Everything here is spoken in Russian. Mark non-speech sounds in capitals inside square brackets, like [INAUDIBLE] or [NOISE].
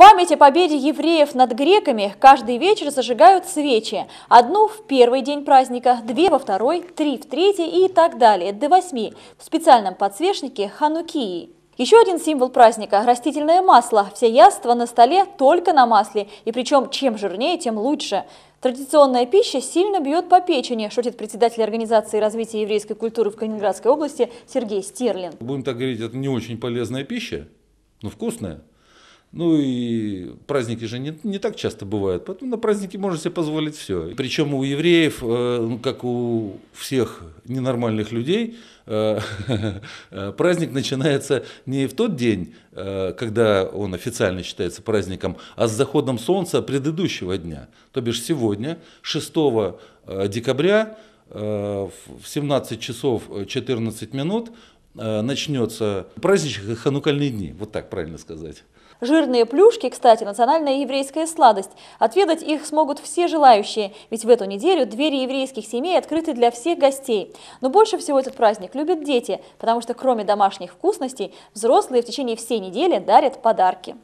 память о победе евреев над греками каждый вечер зажигают свечи. Одну в первый день праздника, две во второй, три в третий и так далее, до восьми, в специальном подсвечнике ханукии. Еще один символ праздника – растительное масло. Все яства на столе только на масле, и причем чем жирнее, тем лучше. Традиционная пища сильно бьет по печени, шутит председатель Организации развития еврейской культуры в Калининградской области Сергей Стерлин. Будем так говорить, это не очень полезная пища, но вкусная. Ну и праздники же не, не так часто бывают, поэтому на праздники можно себе позволить все. Причем у евреев, э, ну, как у всех ненормальных людей, э, [LAUGHS] праздник начинается не в тот день, э, когда он официально считается праздником, а с заходом солнца предыдущего дня. То бишь сегодня, 6 э, декабря, э, в 17 часов 14 минут Э, начнется праздничные ханукальные дни, вот так правильно сказать. Жирные плюшки, кстати, национальная еврейская сладость. Отведать их смогут все желающие, ведь в эту неделю двери еврейских семей открыты для всех гостей. Но больше всего этот праздник любят дети, потому что кроме домашних вкусностей, взрослые в течение всей недели дарят подарки.